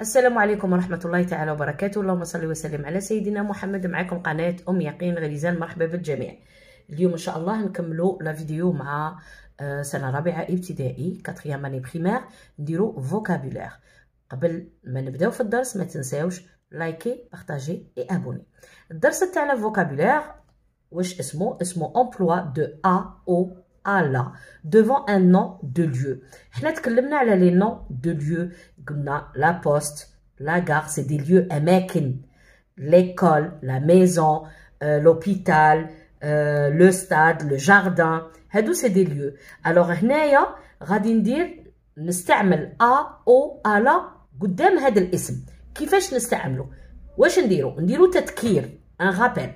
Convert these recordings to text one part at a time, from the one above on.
السلام عليكم ورحمة الله تعالى وبركاته اللهم صل وسلم على سيدنا محمد معكم قناة أم يقين غليزان مرحبا بالجميع اليوم إن شاء الله نكملو لا فيديو مع آه، سنة رابعة ابتدائي كاتخيام اني بخيمار نديرو فوكابولير قبل ما نبداو في الدرس ما تنساوش لايكي بارتاجي اي ابوني الدرس تاعنا فوكابولير واش اسمه اسمه امبلوا دو ا او devant un nom de Dieu. les noms de lieu. La poste, la gare, c'est des lieux L'école, la maison, euh, l'hôpital, euh, le stade, le jardin. c'est des lieux. Alors, هنايا غادي ندير نستعمل a O, nous devant هذا الاسم. كيفاش Nous نديرو نديرو Un rappel.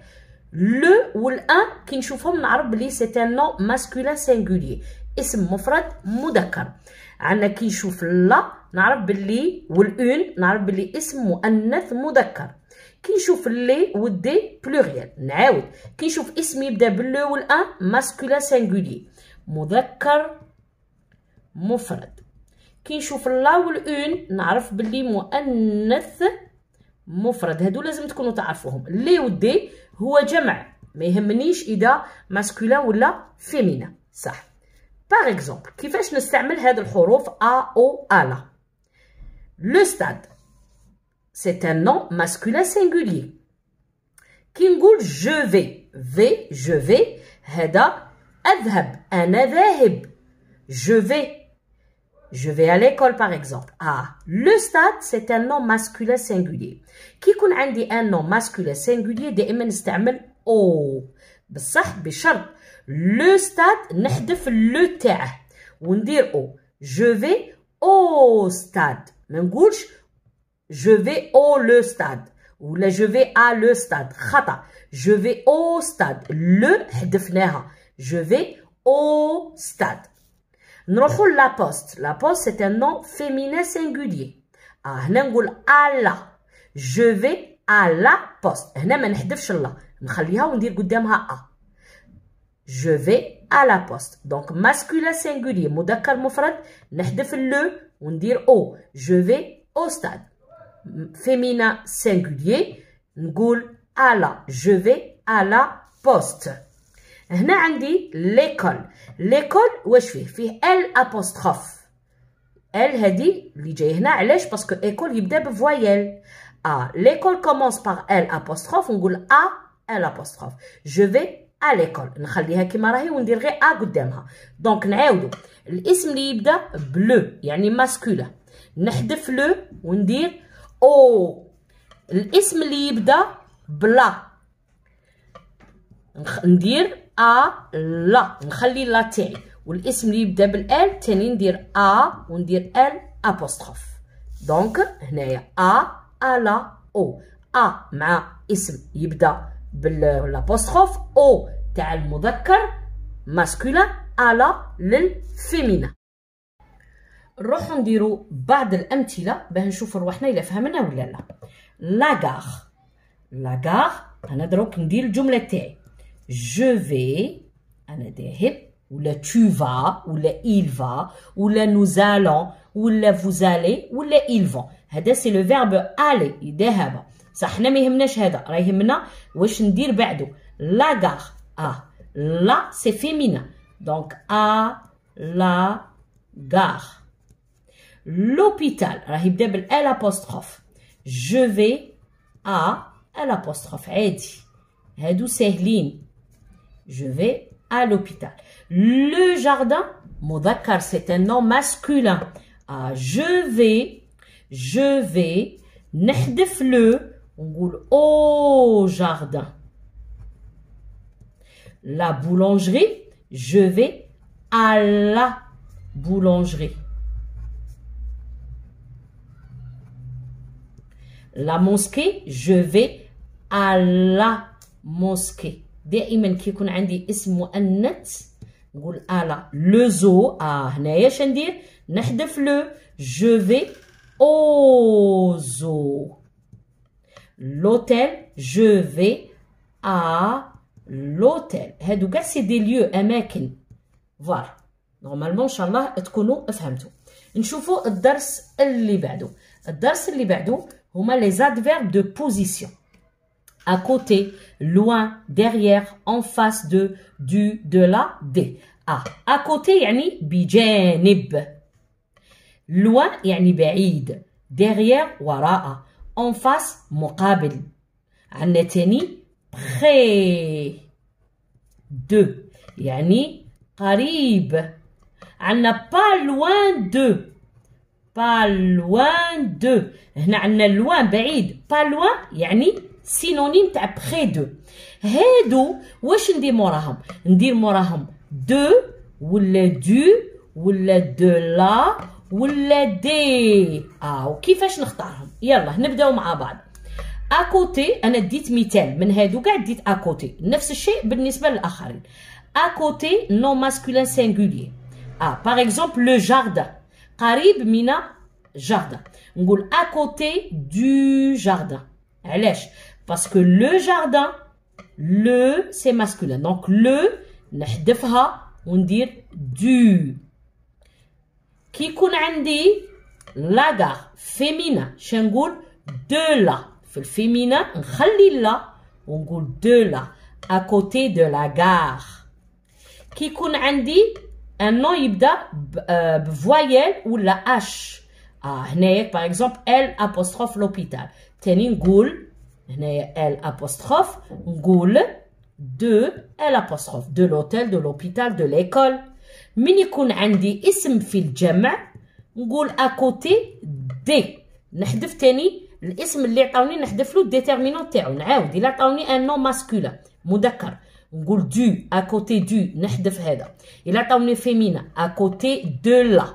لو والان نشوفهم نعرف بلي سي تان نو ماسكولين سينغوليي اسم مفرد مذكر عندنا كي نشوف لا نعرف بلي والاون نعرف بلي اسم مؤنث مذكر كي نشوف لي ودي بلوريال نعاود كي نشوف اسم يبدا باللو والان ماسكولين سينغوليي مذكر مفرد كي نشوف لا والاون نعرف بلي مؤنث مفرد هادو لازم تكونوا تعرفوهم لي ودي Ou masculin ou Par exemple, qui fait le A, O, A, Le stade, c'est un nom masculin singulier. Qui je vais, vais, je vais, c'est « je je vais à l'école par exemple. Ah, le stade c'est un nom masculin singulier. Qui qu'on un nom masculin singulier, de C'est oh, le stade نحذف le On dit o. Oh, je vais au stade. je vais au le stade ou là je vais à le stade. Je vais au stade. Le حذفناها. Je vais au stade. Nous avons la poste. La poste, c'est un nom féminin singulier. Ah, nous la. Je vais à la poste. Nous avons dit Allah. Nous avons dit que nous avons je vais à la poste. Donc, masculin singulier. Moudakar moufrad. Nehdef le. On dire O. Je vais au stade. Féminin singulier. N'goul à la. Je vais à la poste. هنا عندي ليكول ليكول واش فيه فيه ال ابوستروف ال هادي اللي جاي هنا علاش باسكو ايكول يبدا بفوايل ا ليكول كومونس بار ال ابوستروف نقول ا ال ابوستروف جو في ا ليكول نخليها كيما راهي وندير غير ا قدامها دونك نعاودو الاسم اللي يبدا بلو يعني ماسكولا نحذف لو وندير او الاسم اللي يبدا بلا ندير ا لا نخلي لا تاعي والاسم اللي يبدا بالال تاني ندير ا وندير ال ابوستروف دونك هنايا ا الا او ا مع اسم يبدا بالابوستروف او تاع المذكر ماسكولين الا للفيمينا نروحو نديرو بعض الامثله باه نشوفو رواحنا الا فهمنا ولا لا لاغار لاغار انا دروك ندير الجمله تاعي je vais, ou le tu vas, ou le il va, ou le nous allons, ou le vous allez, ou le ils vont. C'est le verbe aller, il Ça c'est pas verbe aller. C'est le verbe La gare, a. La, c'est féminin. Donc, a, la, gare. L'hôpital, elle apostrophe. Je vais à l'apostrophe. Aidi. Aidou, c'est je vais à l'hôpital. Le jardin, Modakar, c'est un nom masculin. Ah, je vais, je vais, nehdef le, on au jardin. La boulangerie, je vais à la boulangerie. La mosquée, je vais à la mosquée. دائما كيكون عندي اسم مؤنث نقول الا آه، لو زو اه هنايا اش ندير نحذف لو جو في او زو لوتيل جو في ا لوتيل هادو كاع سي دي ليو اماكن فوالا نورمالمون ان شاء الله تكونوا فهمتوا نشوفوا الدرس اللي بعده الدرس اللي بعده هما لي زادفيرب دو بوزيسيون à côté, loin, derrière, en face de, du, de la, d a. Ah, à côté, يعني بجانب. Loin, يعني بعيد. Derrière, waraa ». En face, مقابل. عندنا près de. يعني Elle n'a pas loin de. Pas loin de. هنا a loin baïd. Pas loin Yani. سينونيم تاع بخي دو هادو واش ندير موراهم ندير موراهم دو ولا دو ولا دو لا ولا دي اه وكيفاش نختارهم يلا نبداو مع بعض اكوتي انا ديت مثال من هادو كاع ديت اكوتي نفس الشيء بالنسبه للاخرين اكوتي نو ماسكولين سينغولي اه باغ اكزومبل لو جاردان قريب من جاردان نقول اكوتي دو جاردان علاش Parce que le jardin, le, c'est masculin. Donc le, on dit du. Qui dit la gare féminin, chengoul, de la. féminin, on là, on de la. à côté de la gare. Qui dit un nom ibda, euh, voyelle ou la h. Ah, par exemple, L apostrophe l'hôpital. Tenin goul L apostrophe, de, apostrophe, de l'hôtel, de l'hôpital, de l'école. Minikoun andi ism fil jama, à côté de. N'hdef teni, l'ism li taouni n'hdef lou il a un nom masculin, moudakar. Goul du, à côté du, n'hdef heda. Il a qui féminin, à côté de la.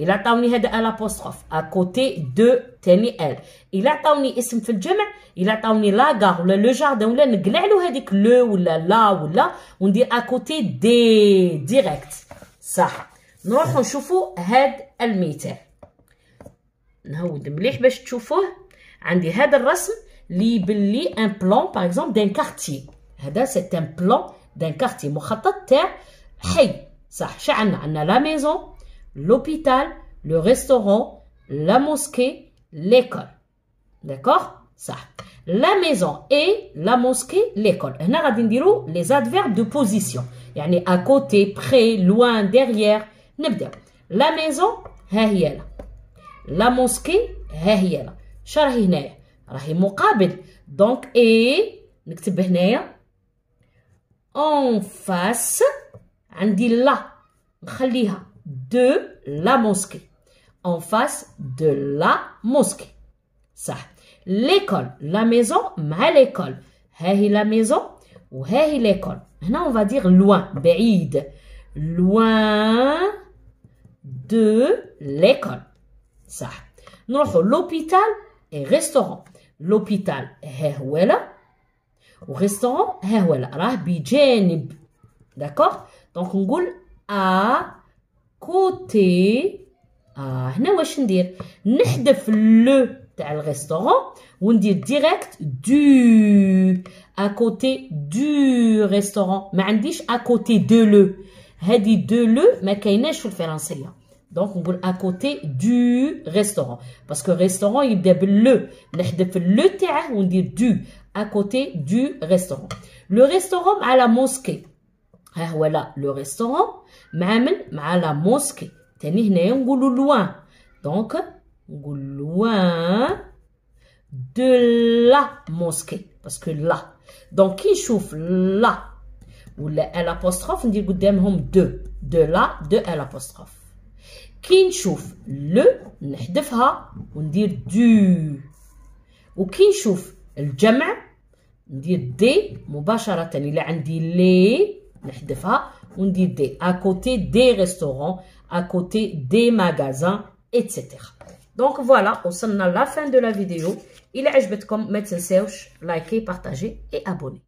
الى عطاوني هذا الابوستروف كوتي دو تاني ال الى عطاوني اسم في الجمع إلا عطاوني لاكار ولا لو جاردان ولا نقلع له هذيك لو ولا لا ولا وندير كوتي دي ديريكت صح نروحو نشوفو هاد المثال نهود مليح باش تشوفوه عندي هذا الرسم لي بلي ان بلون باغ اكزومبل دان كارتي هذا سي ان بلون دان كارتي مخطط تاع حي صح شعلنا عندنا لا ميزون l'hôpital, le restaurant, la mosquée, l'école. D'accord Ça. La maison et la mosquée, l'école. les adverbes de position. est à côté, près, loin, derrière. La maison, Hahiel. La mosquée, هي هنا. شرح Donc et en face عندي la de la mosquée. En face de la mosquée. Ça. L'école. La maison, ma l'école. Hei la maison ou l'école. Maintenant, on va dire loin. Be'id. Loin de l'école. Ça. Nous l'hôpital et restaurant. L'hôpital, là. Ou restaurant, hehouela. D'accord Donc, on goule à كوتي آه euh, هنا واش ندير نحذف لو تاع الريستورون وندير ديريكت دو ا دو ريستورون ما عنديش ا دو لو هذه دو لو ما كايناش في الفرنسيه دونك نقول ا دو ريستورون باسكو ريستورون يبدا باللو نحذف لو تاعه وندير دو ا دو ريستورون لو ريستورون مع موسكي ها هو لا لو ريستورون مع من مع لا موسكي تاني هنايا نقولو لوان دونك نقول لوان دو لا موسكي باسكو لا دونك كي نشوف لا ولا ال ابوستروف ندير قدامهم دو دو لا دو ال ابوستروف كي نشوف لو نحذفها وندير دو وكي نشوف الجمع ندير دي مباشرة إلا عندي لي on dit des, à côté des restaurants, à côté des magasins, etc. Donc voilà, on a la fin de la vidéo. Il est comme, mettez liker, partager et abonner.